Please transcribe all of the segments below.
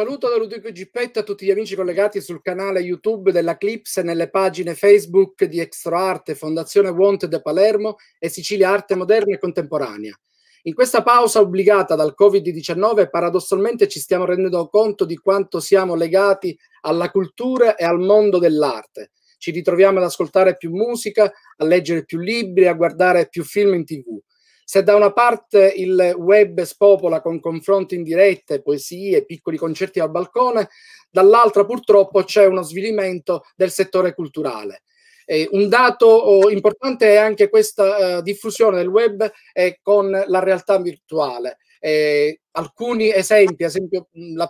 saluto da Ludovico Gippetta a tutti gli amici collegati sul canale YouTube della Clips e nelle pagine Facebook di Extroarte, Fondazione Wanted Palermo e Sicilia Arte Moderna e Contemporanea. In questa pausa obbligata dal Covid-19 paradossalmente ci stiamo rendendo conto di quanto siamo legati alla cultura e al mondo dell'arte. Ci ritroviamo ad ascoltare più musica, a leggere più libri, a guardare più film in tv se da una parte il web spopola con confronti in dirette, poesie, piccoli concerti al balcone, dall'altra purtroppo c'è uno svilimento del settore culturale. Eh, un dato oh, importante è anche questa eh, diffusione del web eh, con la realtà virtuale. alcuni esempi, ad esempio mm, la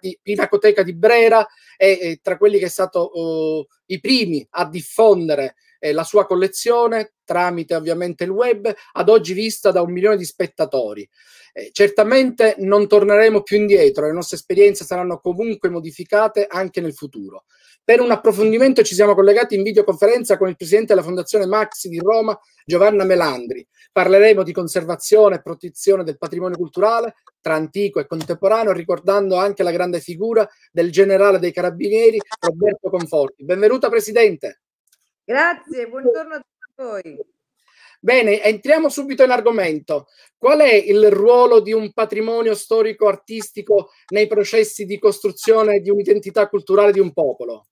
di, Pinacoteca di Brera è tra quelli che è stato oh, i primi a diffondere eh, la sua collezione tramite ovviamente il web, ad oggi vista da un milione di spettatori. Eh, certamente non torneremo più indietro, le nostre esperienze saranno comunque modificate anche nel futuro. Per un approfondimento ci siamo collegati in videoconferenza con il presidente della Fondazione Maxi di Roma, Giovanna Melandri. Parleremo di conservazione e protezione del patrimonio culturale tra antico e contemporaneo, ricordando anche la grande figura del generale dei carabinieri Roberto Conforti. Benvenuta Presidente. Grazie, buongiorno a tutti voi. Bene, entriamo subito in argomento. Qual è il ruolo di un patrimonio storico-artistico nei processi di costruzione di un'identità culturale di un popolo?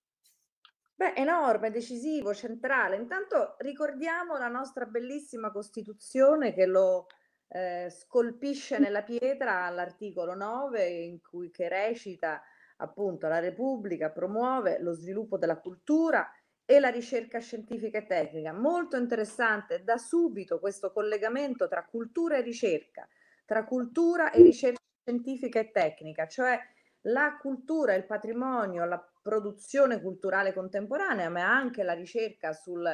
Beh, enorme, decisivo, centrale. Intanto ricordiamo la nostra bellissima Costituzione che lo eh, scolpisce nella pietra all'articolo 9 in cui che recita appunto la Repubblica promuove lo sviluppo della cultura e la ricerca scientifica e tecnica. Molto interessante da subito questo collegamento tra cultura e ricerca, tra cultura e ricerca scientifica e tecnica, cioè la cultura, il patrimonio, la produzione culturale contemporanea, ma anche la ricerca sul,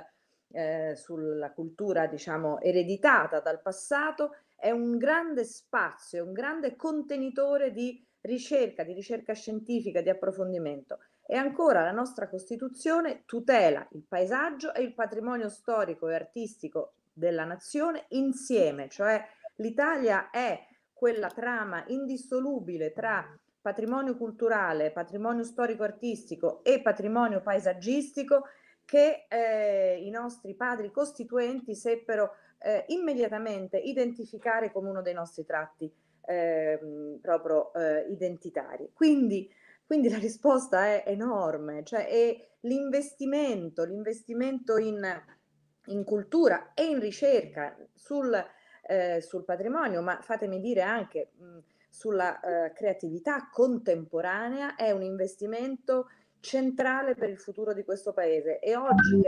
eh, sulla cultura, diciamo, ereditata dal passato, è un grande spazio, è un grande contenitore di ricerca, di ricerca scientifica, di approfondimento. E ancora la nostra Costituzione tutela il paesaggio e il patrimonio storico e artistico della nazione insieme, cioè l'Italia è quella trama indissolubile tra patrimonio culturale, patrimonio storico-artistico e patrimonio paesaggistico che eh, i nostri padri costituenti seppero eh, immediatamente identificare come uno dei nostri tratti ehm, eh, proprio identitari. Quindi quindi la risposta è enorme, cioè è l'investimento, l'investimento in, in, cultura e in ricerca sul, eh, sul patrimonio, ma fatemi dire anche mh, sulla eh, creatività contemporanea, è un investimento centrale per il futuro di questo paese e oggi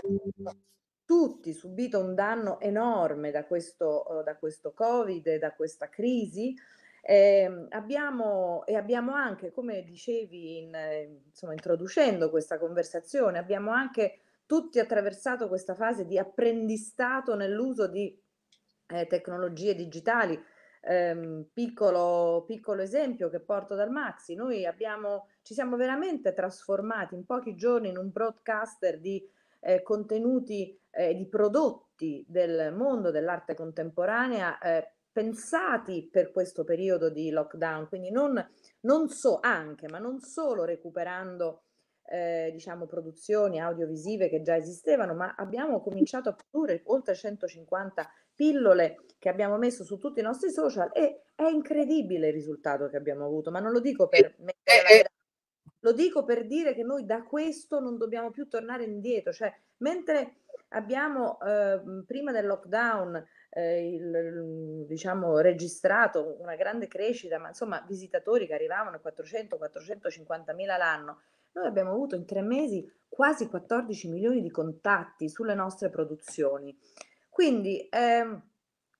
tutti subito un danno enorme da questo, da questo Covid, da questa crisi, eh, abbiamo, e abbiamo anche, come dicevi in, eh, insomma, introducendo questa conversazione, abbiamo anche tutti attraversato questa fase di apprendistato nell'uso di eh, tecnologie digitali. Eh, piccolo, piccolo, esempio che porto dal Maxi, noi abbiamo, ci siamo veramente trasformati in pochi giorni in un broadcaster di eh, contenuti e eh, di prodotti del mondo dell'arte contemporanea eh, pensati per questo periodo di lockdown, quindi non, non so anche, ma non solo recuperando eh, diciamo, produzioni audiovisive che già esistevano, ma abbiamo cominciato a produrre oltre 150 pillole che abbiamo messo su tutti i nostri social e è incredibile il risultato che abbiamo avuto, ma non lo dico per eh, mettere la eh, eh. lo dico per dire che noi da questo non dobbiamo più tornare indietro, cioè mentre abbiamo eh, prima del lockdown eh, il, mm, diciamo, registrato una grande crescita, ma insomma visitatori che arrivavano a 400-450 mila l'anno, noi abbiamo avuto in tre mesi quasi 14 milioni di contatti sulle nostre produzioni. Quindi, eh,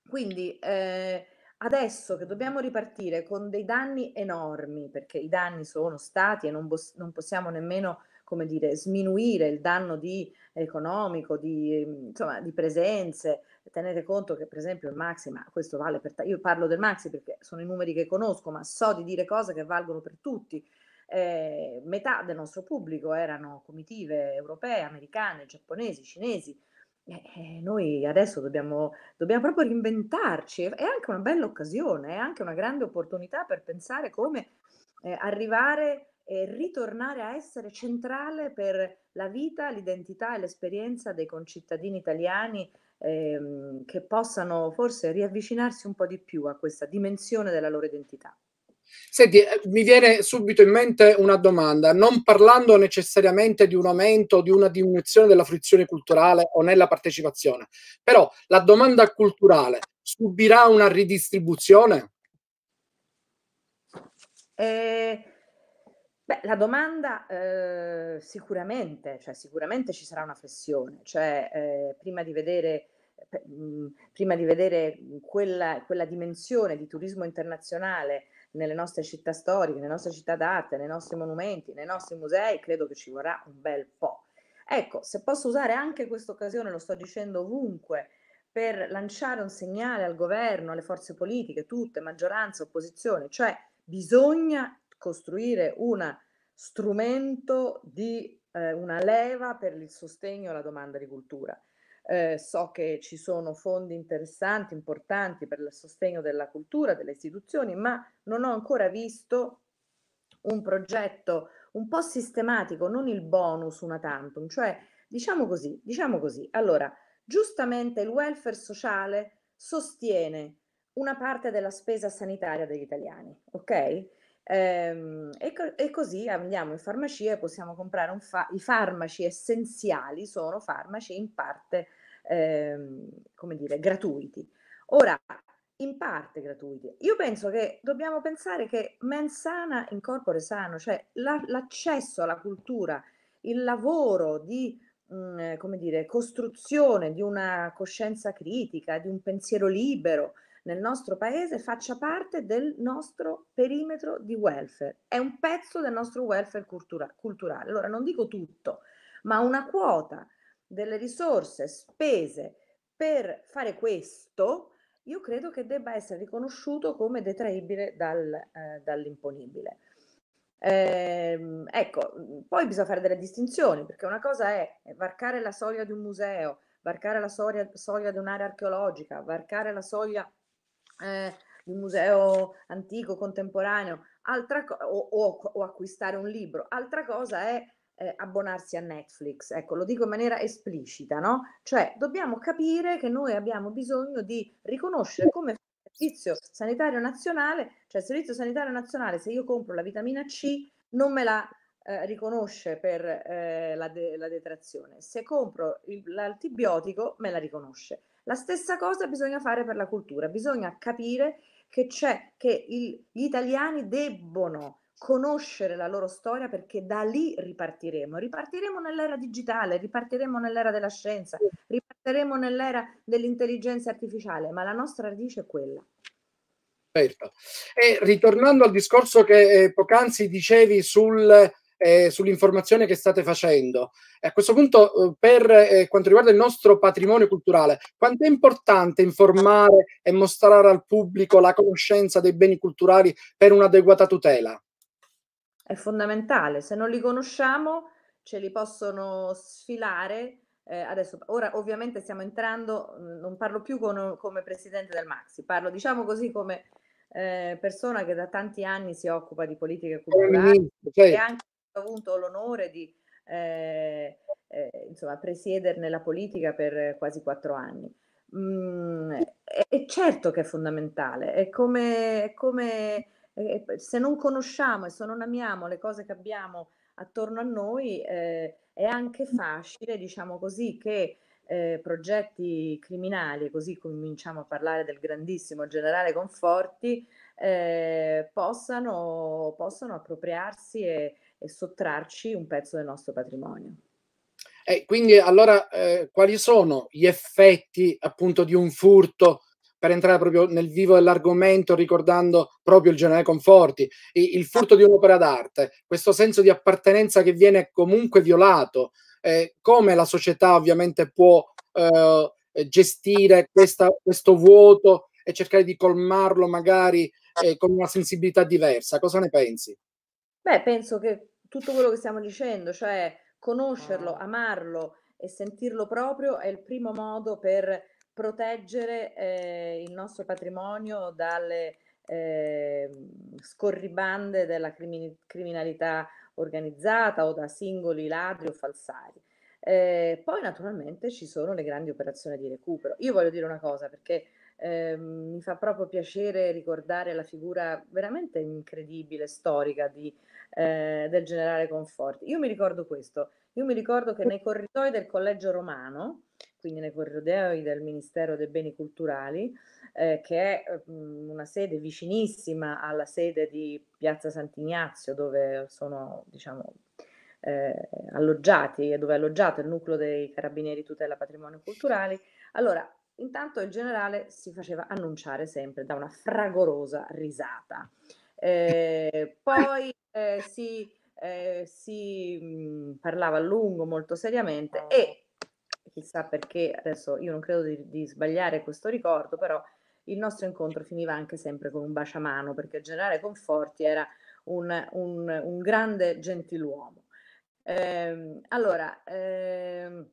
quindi eh, adesso che dobbiamo ripartire con dei danni enormi, perché i danni sono stati e non, bos- non possiamo nemmeno come dire, sminuire il danno di, economico, di, mm, insomma, di presenze, tenete conto che per esempio il maxi, ma questo vale per... Io parlo del maxi perché sono i numeri che conosco, ma so di dire cose che valgono per tutti. Eh, metà del nostro pubblico erano comitive europee, americane, giapponesi, cinesi. Eh, eh, noi adesso dobbiamo, dobbiamo proprio reinventarci. È anche una bella occasione, è anche una grande opportunità per pensare come eh, arrivare e ritornare a essere centrale per la vita, l'identità e l'esperienza dei concittadini italiani ehm, che possano forse riavvicinarsi un po' di più a questa dimensione della loro identità. Senti, eh, mi viene subito in mente una domanda, non parlando necessariamente di un aumento o di una diminuzione della fruizione culturale o nella partecipazione, però la domanda culturale subirà una ridistribuzione? Eh, Beh, la domanda eh, sicuramente, cioè sicuramente ci sarà una flessione, cioè eh, prima di vedere, mhmm, prima di vedere quella, quella, dimensione di turismo internazionale nelle nostre città storiche, nelle nostre città d'arte, nei nostri monumenti, nei nostri musei, credo che ci vorrà un bel po'. Ecco, se posso usare anche questa occasione, lo sto dicendo ovunque, per lanciare un segnale al governo, alle forze politiche, tutte, maggioranza, opposizione, cioè bisogna costruire uno strumento di eh, una leva per il sostegno alla domanda di cultura. Eh, so che ci sono fondi interessanti, importanti per il sostegno della cultura, delle istituzioni, ma non ho ancora visto un progetto un po' sistematico, non il bonus una tantum, cioè diciamo così, diciamo così. Allora, giustamente il welfare sociale sostiene una parte della spesa sanitaria degli italiani, ok? Ehm, e, co- e, così andiamo in farmacia e possiamo comprare fa- i farmaci essenziali, sono farmaci in parte, ehm, come dire, gratuiti. Ora, in parte gratuiti. Io penso che dobbiamo pensare che mens sana in corpore sano, cioè la- l'accesso alla cultura, il lavoro di mm, come dire, costruzione di una coscienza critica, di un pensiero libero, nel nostro paese faccia parte del nostro perimetro di welfare, è un pezzo del nostro welfare cultura culturale. Allora non dico tutto, ma una quota delle risorse spese per fare questo, io credo che debba essere riconosciuto come detraibile dal, eh, dall'imponibile. Eh, ecco, poi bisogna fare delle distinzioni, perché una cosa è varcare la soglia di un museo, varcare la soglia, soglia di un'area archeologica, varcare la soglia eh, di museo antico, contemporaneo, altra o, o, o acquistare un libro. Altra cosa è eh, abbonarsi a Netflix. Ecco, lo dico in maniera esplicita, no? Cioè, dobbiamo capire che noi abbiamo bisogno di riconoscere come servizio sanitario nazionale, cioè servizio sanitario nazionale, se io compro la vitamina C, non me la eh, riconosce per eh, la, de la, detrazione. Se compro l'antibiotico, me la riconosce. La stessa cosa bisogna fare per la cultura, bisogna capire che c'è, che il, gli italiani debbono conoscere la loro storia perché da lì ripartiremo. Ripartiremo nell'era digitale, ripartiremo nell'era della scienza, ripartiremo nell'era dell'intelligenza artificiale, ma la nostra radice è quella. Certo. E ritornando al discorso che eh, poc'anzi dicevi sul eh, sull'informazione che state facendo. A questo punto, eh, per eh, quanto riguarda il nostro patrimonio culturale, quanto è importante informare e mostrare al pubblico la conoscenza dei beni culturali per un'adeguata tutela? È fondamentale, se non li conosciamo ce li possono sfilare. Eh, adesso, ora ovviamente stiamo entrando, mm, non parlo più con, come presidente del Maxi, parlo diciamo così come eh, persona che da tanti anni si occupa di politica culturale eh, e anche avuto l'onore di eh, eh, insomma, presiederne la politica per quasi quattro anni. Mm, è, è, certo che è fondamentale, è come, è come è, se non conosciamo e se non amiamo le cose che abbiamo attorno a noi, eh, è anche facile, diciamo così, che eh, progetti criminali, così cominciamo a parlare del grandissimo generale Conforti, eh, possano, possano, appropriarsi e, e sottrarci un pezzo del nostro patrimonio. Eh, quindi allora eh, quali sono gli effetti appunto di un furto per entrare proprio nel vivo dell'argomento ricordando proprio il generale Conforti, il furto di un'opera d'arte, questo senso di appartenenza che viene comunque violato, eh, come la società ovviamente può eh, gestire questa, questo vuoto e cercare di colmarlo magari eh, con una sensibilità diversa, cosa ne pensi? Beh, penso che tutto quello che stiamo dicendo, cioè conoscerlo, ah. amarlo e sentirlo proprio è il primo modo per proteggere eh, il nostro patrimonio dalle eh, scorribande della crimi- criminalità organizzata o da singoli ladri o falsari. Eh, poi naturalmente ci sono le grandi operazioni di recupero. Io voglio dire una cosa perché eh, mi fa proprio piacere ricordare la figura veramente incredibile, storica di eh, del generale Conforti. Io mi ricordo questo, io mi ricordo che nei corridoi del Collegio Romano, quindi nei corridoi del Ministero dei Beni Culturali, eh, che è mh, mm, una sede vicinissima alla sede di Piazza Sant'Ignazio, dove sono, diciamo, eh, alloggiati e dove è alloggiato il nucleo dei carabinieri tutela patrimonio culturali. Allora, intanto il generale si faceva annunciare sempre da una fragorosa risata. Ehm, eh, poi eh, si, eh, si mh, mhmm, parlava a lungo, molto seriamente ah. e chissà perché, adesso io non credo di, di, sbagliare questo ricordo, però il nostro incontro finiva anche sempre con un baciamano perché il generale Conforti era un, un, un grande gentiluomo. Ehm, allora, ehm,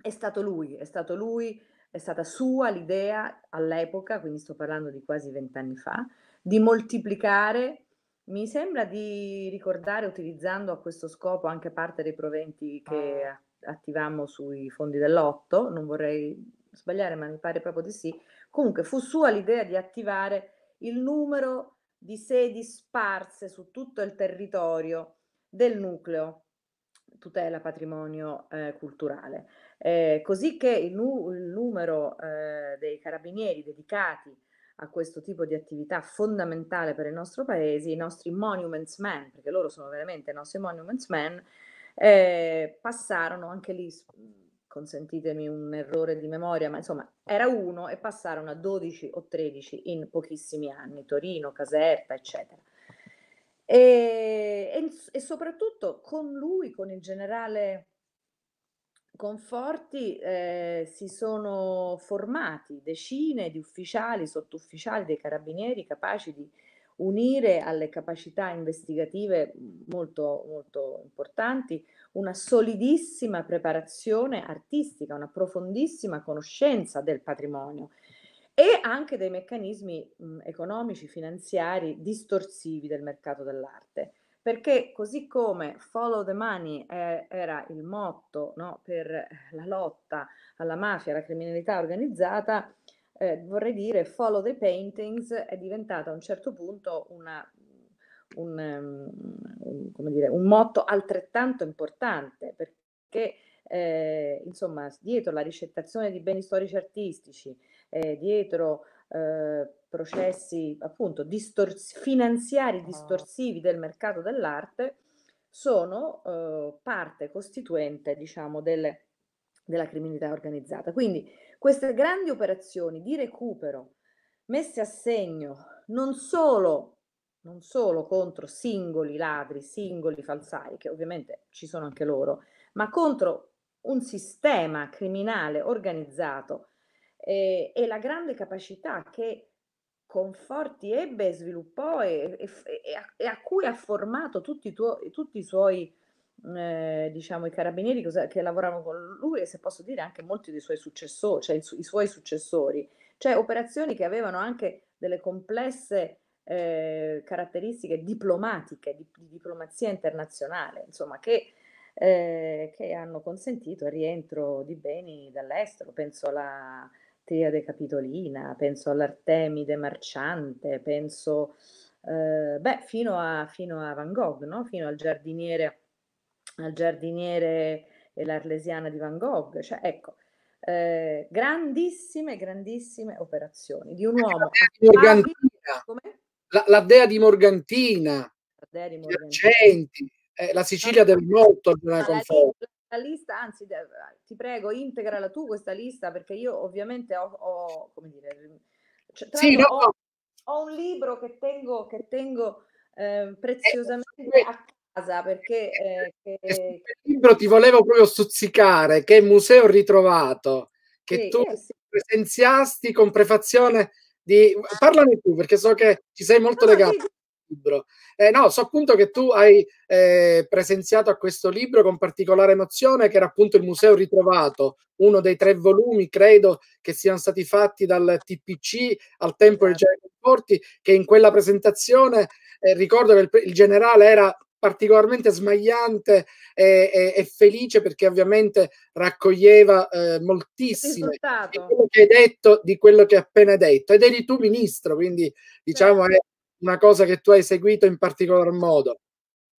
è stato lui, è stato lui, è stata sua l'idea all'epoca, quindi sto parlando di quasi vent'anni fa, di moltiplicare. Mi sembra di ricordare, utilizzando a questo scopo anche parte dei proventi che attivammo sui fondi dell'otto, non vorrei sbagliare, ma mi pare proprio di sì. Comunque fu sua l'idea di attivare il numero di sedi sparse su tutto il territorio del nucleo tutela patrimonio eh, culturale, eh, così che il, nu il numero eh, dei carabinieri dedicati a questo tipo di attività fondamentale per il nostro paese, i nostri monuments men, perché loro sono veramente i nostri monuments men, eh, passarono anche lì, consentitemi un errore di memoria, ma insomma era uno e passarono a 12 o 13 in pochissimi anni, Torino, Caserta, eccetera. E, e, e soprattutto con lui, con il generale Conforti eh, si sono formati decine di ufficiali, sottufficiali dei carabinieri capaci di unire alle capacità investigative molto, molto importanti una solidissima preparazione artistica, una profondissima conoscenza del patrimonio e anche dei meccanismi mh, economici, finanziari, distorsivi del mercato dell'arte perché così come Follow the Money eh, era il motto no, per la lotta alla mafia, alla criminalità organizzata, eh, vorrei dire Follow the Paintings è diventata a un certo punto una, un, um, un, dire, un, motto altrettanto importante, perché eh, insomma, dietro la ricettazione di beni storici artistici, eh, dietro eh, processi appunto distors finanziari ah. distorsivi del mercato dell'arte sono eh, parte costituente diciamo delle, della criminalità organizzata. Quindi queste grandi operazioni di recupero messe a segno non solo non solo contro singoli ladri, singoli falsari, che ovviamente ci sono anche loro, ma contro un sistema criminale organizzato eh, e la grande capacità che Conforti ebbe, sviluppò e, e, e, a, e a, cui ha formato tutti, tuo, tutti i suoi, eh, diciamo, i carabinieri che, che lavoravano con lui e se posso dire anche molti dei suoi successori, cioè i, i suoi successori, cioè operazioni che avevano anche delle complesse eh, caratteristiche diplomatiche, di, di, diplomazia internazionale, insomma, che, eh, che hanno consentito il rientro di beni dall'estero, penso alla de Capitolina, penso all'Artemide Marciante, penso eh, beh, fino a, fino a, Van Gogh, no? fino al giardiniere, al giardiniere e l'arlesiana di Van Gogh. Cioè, ecco, eh, grandissime, grandissime operazioni di un uomo. La, la, dea di Morgantina, la dea di Morgantina. Accenti, eh, la Sicilia ah. del Morto, la, lista, anzi ti prego integrala tu questa lista perché io ovviamente ho, ho come dire, cioè, sì, no. ho, ho, un libro che tengo, che tengo ehm, eh, preziosamente eh, a casa perché... Eh, che... Eh, il libro ti volevo proprio stuzzicare, che è Museo Ritrovato, che sì, tu eh, sì. presenziasti con prefazione di... Ah. Parlami tu perché so che ci sei molto no, legato. Sì, libro. Eh, no, so appunto che tu hai eh, presenziato a questo libro con particolare emozione, che era appunto il Museo Ritrovato, uno dei tre volumi, credo, che siano stati fatti dal TPC al tempo del generale Porti, che in quella presentazione eh, ricordo che il, il generale era particolarmente smagliante e, e, e, felice perché ovviamente raccoglieva eh, moltissime di quello che hai detto, di quello che hai appena detto ed eri tu ministro, quindi certo. diciamo è una cosa che tu hai seguito in particolar modo.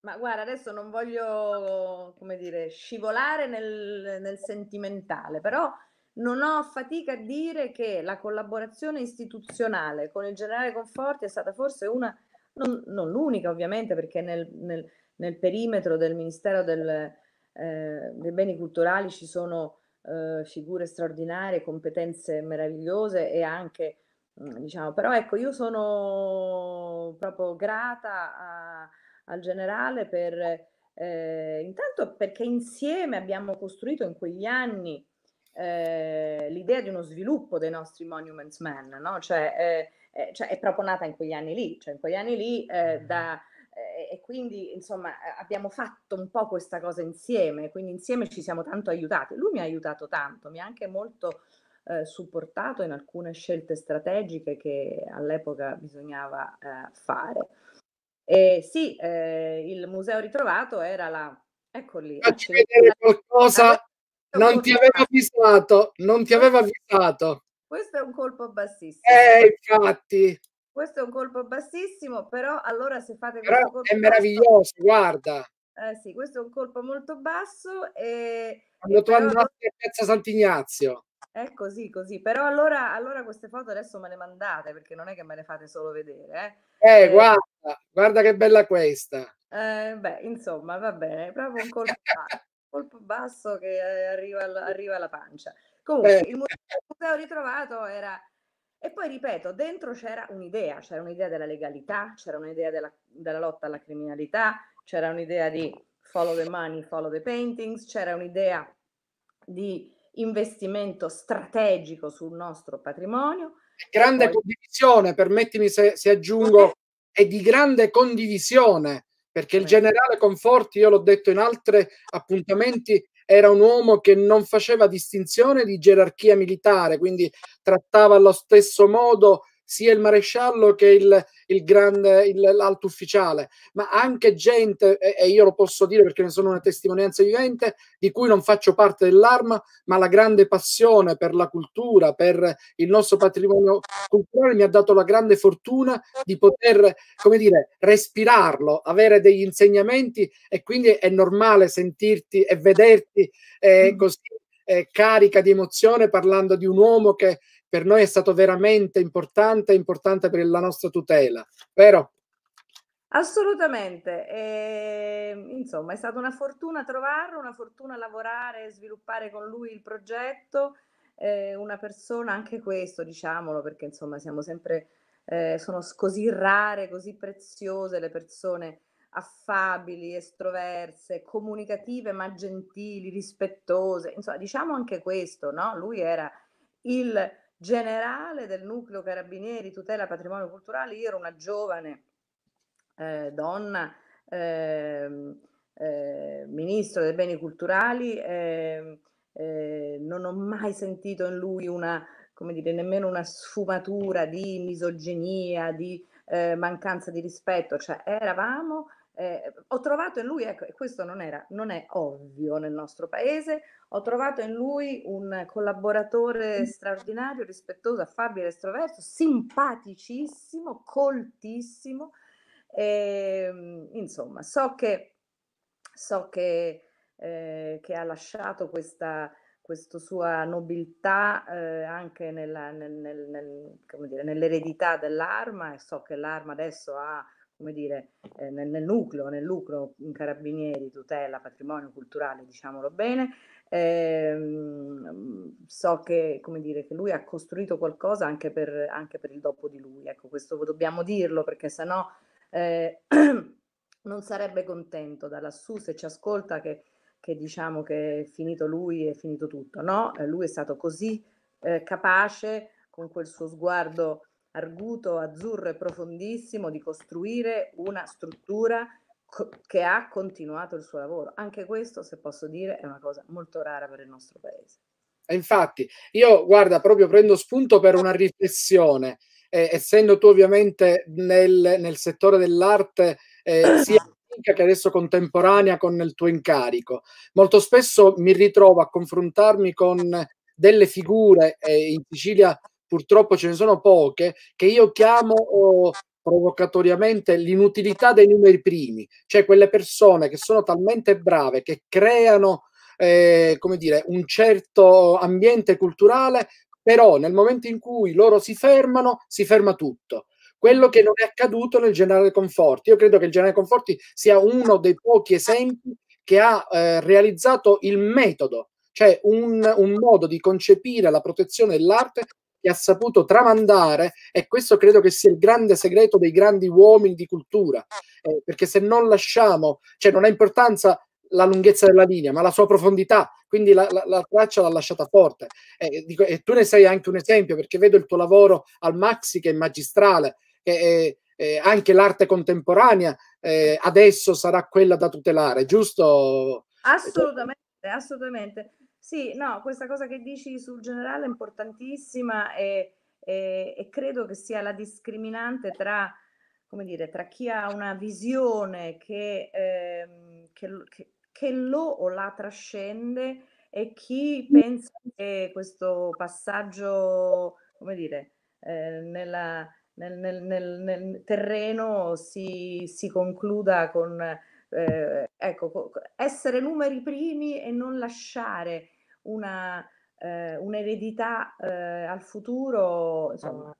Ma guarda, adesso non voglio, come dire, scivolare nel, nel sentimentale, però non ho fatica a dire che la collaborazione istituzionale con il generale Conforti è stata forse una, non, non l'unica ovviamente, perché nel, nel, nel perimetro del Ministero del, eh, dei Beni Culturali ci sono eh, figure straordinarie, competenze meravigliose e anche Mhmm, diciamo, però ecco, io sono proprio grata a, al generale per, eh, intanto perché insieme abbiamo costruito in quegli anni eh, l'idea di uno sviluppo dei nostri Monuments Men, no? cioè, eh, eh cioè, è proprio nata in quegli anni lì, cioè in quegli anni lì eh, da, eh, e quindi insomma abbiamo fatto un po' questa cosa insieme, quindi insieme ci siamo tanto aiutati, lui mi ha aiutato tanto, mi ha anche molto eh, supportato in alcune scelte strategiche che all'epoca bisognava eh, fare. E sì, eh, il museo ritrovato era la... Ecco lì. Facci ecco, vedere qualcosa, non ti aveva avvisato, non ti aveva avvisato. Questo è un colpo bassissimo. Eh, infatti. Questo è un colpo bassissimo, però allora se fate però questo colpo... È meraviglioso, basso, guarda. Eh sì, questo è un colpo molto basso e... Quando e tu però... andasti a Piazza Sant'Ignazio. È così, così. Però allora, allora, queste foto adesso me le mandate perché non è che me le fate solo vedere. Eh, eh, eh. guarda, guarda che bella questa. Eh, beh, insomma, va bene, proprio un colpo basso, colpo basso che eh, arriva, alla, arriva alla pancia. Comunque, eh. il museo ritrovato era... E poi ripeto, dentro c'era un'idea, c'era un'idea della legalità, c'era un'idea della, della lotta alla criminalità, c'era un'idea di follow the money, follow the paintings, c'era un'idea di investimento strategico sul nostro patrimonio. Grande poi... condivisione, permettimi se, se aggiungo, è di grande condivisione, perché il generale Conforti, io l'ho detto in altri appuntamenti, era un uomo che non faceva distinzione di gerarchia militare, quindi trattava allo stesso modo sia il maresciallo che il, il grande, il, l'alto ufficiale, ma anche gente, e, e, io lo posso dire perché ne sono una testimonianza vivente, di cui non faccio parte dell'arma, ma la grande passione per la cultura, per il nostro patrimonio culturale mi ha dato la grande fortuna di poter, come dire, respirarlo, avere degli insegnamenti e quindi è normale sentirti e vederti eh, mm. così eh, carica di emozione parlando di un uomo che per noi è stato veramente importante, importante per la nostra tutela, vero? Assolutamente, e, ehm, insomma è stata una fortuna trovarlo, una fortuna lavorare, e sviluppare con lui il progetto, eh, una persona, anche questo diciamolo perché insomma siamo sempre, eh, sono così rare, così preziose le persone affabili, estroverse, comunicative ma gentili, rispettose, insomma diciamo anche questo, no? Lui era il generale del nucleo Carabinieri tutela patrimonio culturale, io ero una giovane eh, donna, eh, eh, ministro dei beni culturali, ehm, eh, non ho mai sentito in lui una, come dire, nemmeno una sfumatura di misoginia, di eh, mancanza di rispetto, cioè eravamo eh, ho trovato in lui, ecco, e questo non, era, non è ovvio nel nostro paese, ho trovato in lui un collaboratore mm. straordinario, rispettoso, affabile, estroverso, simpaticissimo, coltissimo, e, ehm, insomma, so che, so che, eh, che ha lasciato questa, questa sua nobiltà eh, anche nella, nel, nel, nel, dire, nell'eredità dell'arma e so che l'arma adesso ha come dire, eh, nel, nel, nucleo, nel lucro in carabinieri, tutela, patrimonio culturale, diciamolo bene. Eh, so che, come dire, che lui ha costruito qualcosa anche per, anche per il dopo di lui, ecco, questo dobbiamo dirlo perché sennò eh, non sarebbe contento da lassù se ci ascolta che, che diciamo che è finito lui è finito tutto, no? Eh, lui è stato così eh, capace con quel suo sguardo arguto, azzurro e profondissimo di costruire una struttura che ha continuato il suo lavoro. Anche questo, se posso dire, è una cosa molto rara per il nostro paese. Infatti, io guarda, proprio prendo spunto per una riflessione. Eh, essendo tu ovviamente nel, nel settore dell'arte, eh, sia che adesso contemporanea con il tuo incarico, molto spesso mi ritrovo a confrontarmi con delle figure, eh, in Sicilia purtroppo ce ne sono poche, che io chiamo oh, provocatoriamente l'inutilità dei numeri primi, cioè quelle persone che sono talmente brave che creano eh, come dire, un certo ambiente culturale, però nel momento in cui loro si fermano, si ferma tutto. Quello che non è accaduto nel generale Conforti. Io credo che il generale Conforti sia uno dei pochi esempi che ha eh, realizzato il metodo, cioè un, un modo di concepire la protezione dell'arte che ha saputo tramandare e questo credo che sia il grande segreto dei grandi uomini di cultura, eh, perché se non lasciamo, cioè non ha importanza la lunghezza della linea, ma la sua profondità, quindi la, la, la traccia l'ha lasciata forte. Eh, dico, e tu ne sei anche un esempio, perché vedo il tuo lavoro al Maxi che è magistrale, che è, eh, anche l'arte contemporanea eh, adesso sarà quella da tutelare, giusto? Assolutamente, assolutamente. Sì, no, questa cosa che dici sul generale è importantissima e, e, e credo che sia la discriminante tra, come dire, tra chi ha una visione che, ehm, che, che, che lo o la trascende e chi pensa che questo passaggio, come dire, eh, nella, nel, nel, nel, nel, terreno si, si concluda con, eh, ecco, essere numeri primi e non lasciare una, eh, un'eredità eh, al futuro, insomma,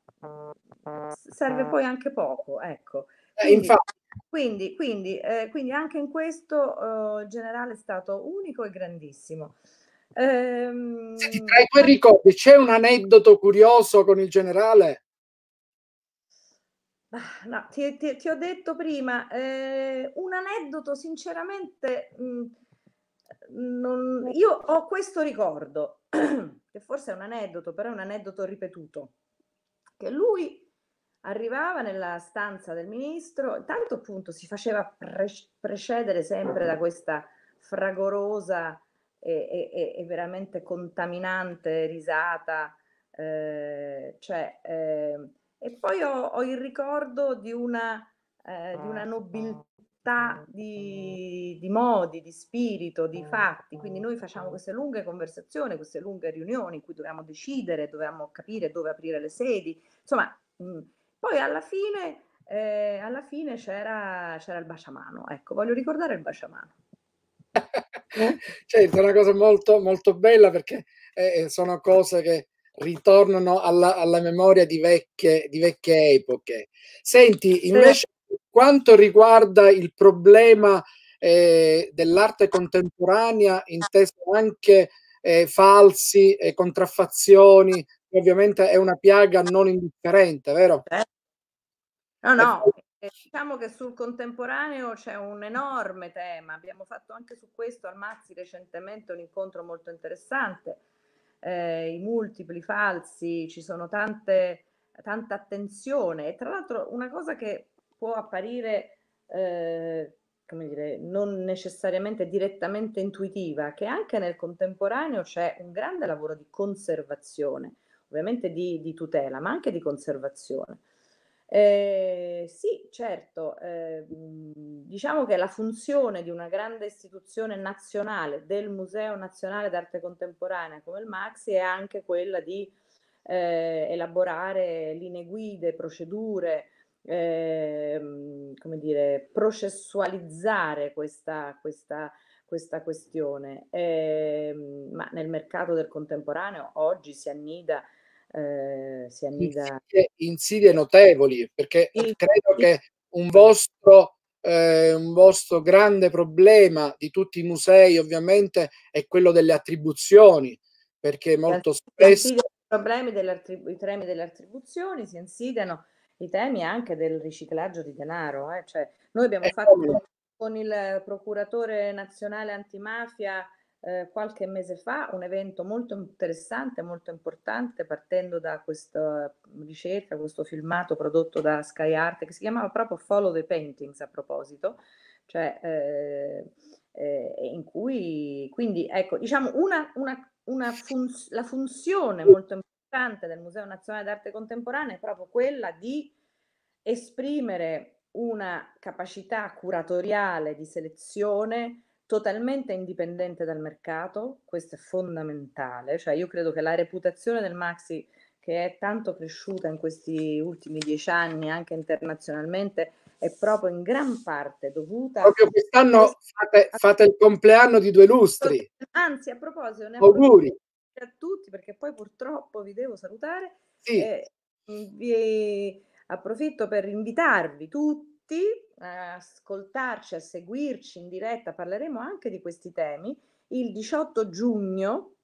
serve poi anche poco, ecco. Eh, quindi, quindi, quindi, eh, quindi anche in questo eh, generale è stato unico e grandissimo. Ehm... Senti, tra i tuoi ricordi c'è un aneddoto curioso con il generale? Ah, no, ti, ti, ti ho detto prima, eh, un aneddoto sinceramente... Mh, non, eh. io ho questo ricordo, che forse è un aneddoto, però è un aneddoto ripetuto, che lui arrivava nella stanza del ministro, intanto appunto si faceva pre precedere sempre da questa fragorosa e, e, e veramente contaminante risata, eh, cioè, eh, e poi ho, ho, il ricordo di una, eh, di ah, una nobiltà varietà di, di, modi, di spirito, di fatti. Quindi noi facciamo queste lunghe conversazioni, queste lunghe riunioni in cui dobbiamo decidere, dobbiamo capire dove aprire le sedi. Insomma, poi alla fine, eh, alla fine c'era, c'era il baciamano. Ecco, voglio ricordare il baciamano. certo, è una cosa molto, molto bella perché eh, eh, sono cose che ritornano alla, alla memoria di vecchie, di vecchie, epoche. Senti, invece quanto riguarda il problema eh, dell'arte contemporanea, inteso anche eh, falsi e contraffazioni, che ovviamente è una piaga non indifferente, vero? Eh. No, no, eh, eh, diciamo che sul contemporaneo c'è un enorme tema, abbiamo fatto anche su questo al Mazzi recentemente un incontro molto interessante, eh, i multipli falsi, ci sono tante, tanta attenzione e tra l'altro una cosa che può apparire eh, come dire, non necessariamente direttamente intuitiva, che anche nel contemporaneo c'è un grande lavoro di conservazione, ovviamente di, di tutela, ma anche di conservazione. Eh, sì, certo, eh, diciamo che la funzione di una grande istituzione nazionale, del Museo Nazionale d'Arte Contemporanea come il Maxi, è anche quella di eh, elaborare linee guide, procedure, Ehm, come dire, processualizzare questa, questa, questa questione. Eh, ma nel mercato del contemporaneo oggi si annida... Eh, si annida... Insidie, notevoli, perché il, credo che un vostro, eh, un vostro grande problema di tutti i musei ovviamente è quello delle attribuzioni, perché molto spesso... I problemi delle attribuzioni si insidiano i temi anche del riciclaggio di denaro. Eh? Cioè, noi abbiamo eh, fatto con il procuratore nazionale antimafia eh, qualche mese fa un evento molto interessante, molto importante, partendo da questa ricerca, questo filmato prodotto da Sky Art che si chiamava proprio Follow the Paintings a proposito, cioè, eh, eh, in cui quindi ecco diciamo una, una, una funz- la funzione molto importante importante del Museo Nazionale d'Arte Contemporanea è proprio quella di esprimere una capacità curatoriale di selezione totalmente indipendente dal mercato, questo è fondamentale, cioè io credo che la reputazione del Maxi che è tanto cresciuta in questi ultimi dieci anni anche internazionalmente è proprio in gran parte dovuta proprio quest'anno fate, fate il compleanno di due lustri anzi a proposito ne approfitto, auguri a tutti perché poi purtroppo vi devo salutare. Sì. E mhmm, vi approfitto per invitarvi tutti a ascoltarci, a seguirci in diretta, parleremo anche di questi temi il 18 giugno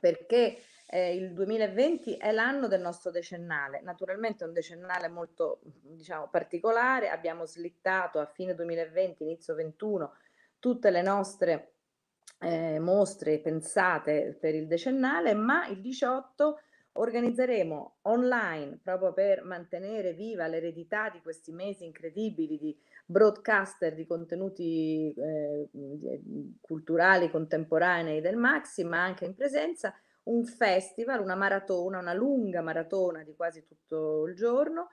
perché eh, il 2020 è l'anno del nostro decennale. Naturalmente è un decennale molto diciamo, particolare, abbiamo slittato a fine 2020, inizio 2021 tutte le nostre eh, mostre pensate per il decennale, ma il 18 organizzeremo online, proprio per mantenere viva l'eredità di questi mesi incredibili di broadcaster di contenuti eh, mm, culturali contemporanei del Maxi, ma anche in presenza, un festival, una maratona, una lunga maratona di quasi tutto il giorno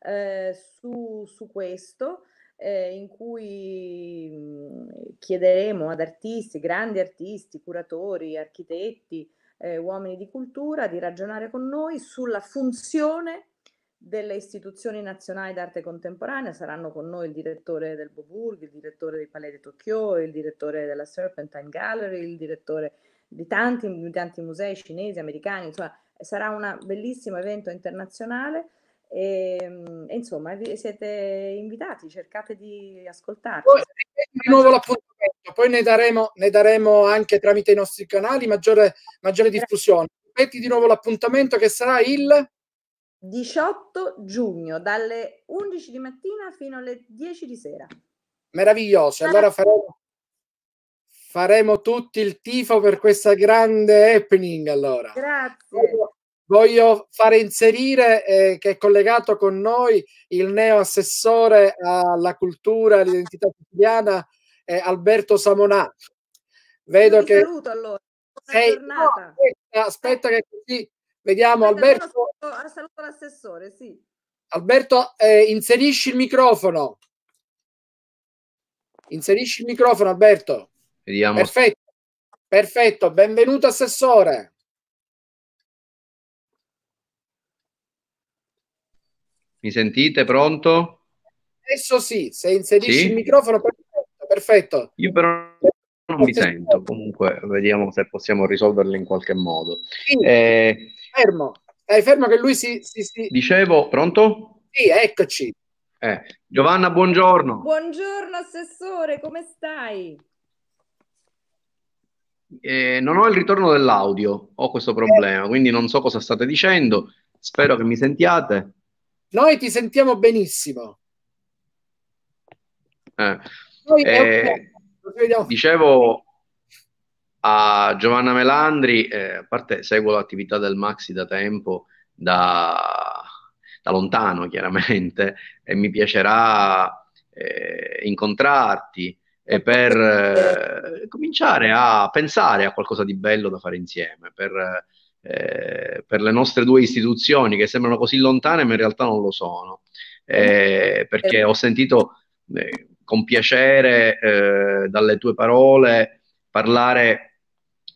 eh, su, su questo eh, in cui mhmm, chiederemo ad artisti, grandi artisti, curatori, architetti, eh, uomini di cultura di ragionare con noi sulla funzione delle istituzioni nazionali d'arte contemporanea. Saranno con noi il direttore del Boburg, il direttore dei Palais de Tokyo, il direttore della Serpentine Gallery, il direttore di tanti, di tanti musei cinesi, americani, insomma sarà un bellissimo evento internazionale e, ehm, e insomma, siete invitati, cercate di ascoltarci. Poi, di nuovo l'appuntamento, poi ne daremo, ne daremo anche tramite i nostri canali maggiore, maggiore diffusione. Ripeti di nuovo l'appuntamento che sarà il 18 giugno, dalle 11 di mattina fino alle 10 di sera. Meraviglioso, allora faremo, faremo tutti il tifo per questa grande happening allora. Grazie. Voglio fare inserire, eh, che è collegato con noi, il neo assessore alla cultura e all'identità siciliana, eh, Alberto Samonà. Vedo che... Saluto allora. Sei... No, aspetta, aspetta che così vediamo Alberto. Saluto, ah, saluto l'assessore, sì. Alberto, eh, inserisci il microfono. Inserisci il microfono, Alberto. Vediamo. Perfetto, perfetto. benvenuto assessore. Mi sentite? Pronto? Adesso sì, se inserisci sì? il microfono, perfetto, perfetto. Io però non mi sento, comunque vediamo se possiamo risolverlo in qualche modo. Sì, eh, fermo, stai fermo che lui si, si, si... Dicevo, pronto? Sì, eccoci. Eh, Giovanna, buongiorno. Buongiorno Assessore, come stai? Eh, non ho il ritorno dell'audio, ho questo problema, eh. quindi non so cosa state dicendo, spero che mi sentiate. Noi ti sentiamo benissimo. Eh, eh, Dicevo a Giovanna Melandri, eh, a parte seguo l'attività del Maxi da tempo, da, da lontano chiaramente, e mi piacerà eh, incontrarti e per eh, cominciare a pensare a qualcosa di bello da fare insieme, per eh, per le nostre due istituzioni che sembrano così lontane ma in realtà non lo sono. Eh, perché ho sentito eh, con piacere eh, dalle tue parole parlare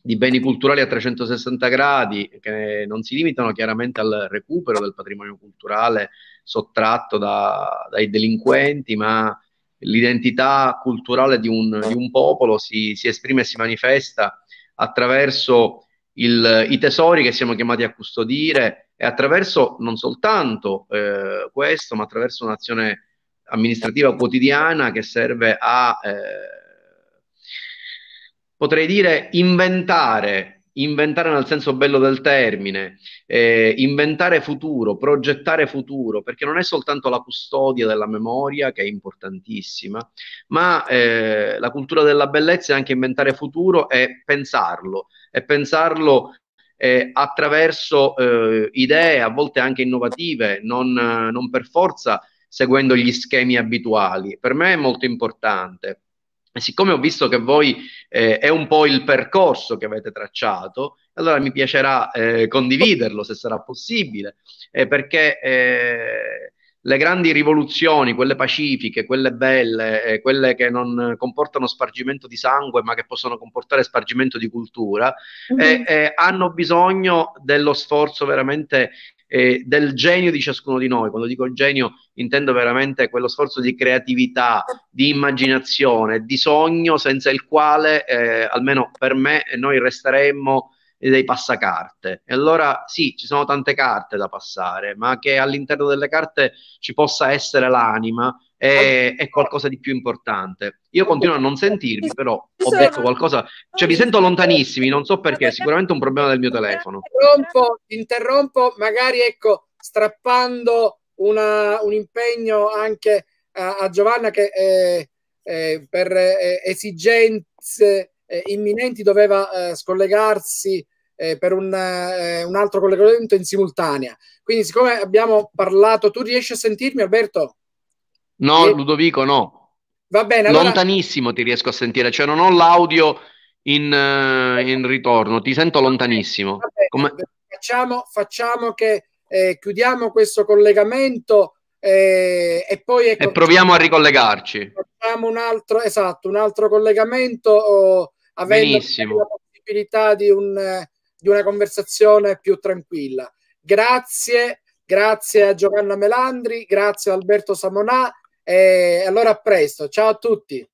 di beni culturali a 360 gradi che non si limitano chiaramente al recupero del patrimonio culturale sottratto da, dai delinquenti, ma l'identità culturale di un, di un popolo si, si, esprime e si manifesta attraverso il, i tesori che siamo chiamati a custodire e attraverso non soltanto eh, questo, ma attraverso un'azione amministrativa quotidiana che serve a, eh, potrei dire, inventare inventare nel senso bello del termine, eh, inventare futuro, progettare futuro, perché non è soltanto la custodia della memoria che è importantissima, ma eh, la cultura della bellezza è anche inventare futuro e pensarlo, e pensarlo eh, attraverso eh, idee a volte anche innovative, non, non per forza seguendo gli schemi abituali. Per me è molto importante e siccome ho visto che voi eh, è un po' il percorso che avete tracciato, allora mi piacerà eh, condividerlo se sarà possibile, eh, perché eh, le grandi rivoluzioni, quelle pacifiche, quelle belle, eh, quelle che non comportano spargimento di sangue, ma che possono comportare spargimento di cultura, eh, mm-hmm. hanno bisogno dello sforzo veramente eh, del genio di ciascuno di noi. Quando dico genio intendo veramente quello sforzo di creatività, di immaginazione, di sogno senza il quale, eh, almeno per me, noi resteremmo dei passacarte. E allora sì, ci sono tante carte da passare, ma che all'interno delle carte ci possa essere l'anima è, è qualcosa di più importante. Io continuo a non sentirmi, però ho detto qualcosa, cioè mi sento lontanissimi, non so perché, sicuramente un problema del mio telefono. Interrompo, interrompo magari ecco, strappando una, un impegno anche a, a Giovanna che eh, eh, per eh, esigenze eh, imminenti doveva eh, scollegarsi eh, per un, eh, un, altro collegamento in simultanea. Quindi, siccome abbiamo parlato, tu riesci a sentirmi, Alberto? No, e... Eh, Ludovico, no. Va bene, allora... Lontanissimo ti riesco a sentire, cioè non ho l'audio in, in ritorno, ti sento lontanissimo. Come... Facciamo, facciamo, che chiudiamo questo collegamento. Eh, e poi ecco, e proviamo a ricollegarci. Facciamo un altro, esatto, un altro collegamento oh, avendo la possibilità di, un, di una conversazione più tranquilla. Grazie, grazie a Giovanna Melandri, grazie a Alberto Samonà e allora a presto, ciao a tutti.